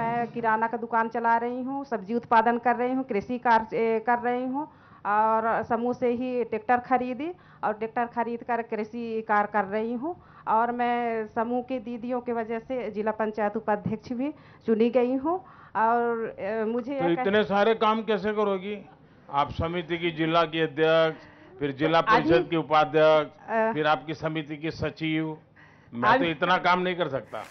मैं किराना का दुकान चला रही हूँ सब्जी उत्पादन कर रही हूँ कृषि कार्य कर रही हूँ और समूह से ही ट्रैक्टर खरीदी और ट्रैक्टर खरीद कर कृषि कार्य कर रही हूँ और मैं समूह की दीदियों के वजह से जिला पंचायत उपाध्यक्ष भी चुनी गई हूँ और मुझे तो इतने सारे काम कैसे करोगी आप समिति की जिला की अध्यक्ष फिर जिला परिषद की उपाध्यक्ष फिर आपकी समिति की सचिव मैं तो इतना काम नहीं कर सकता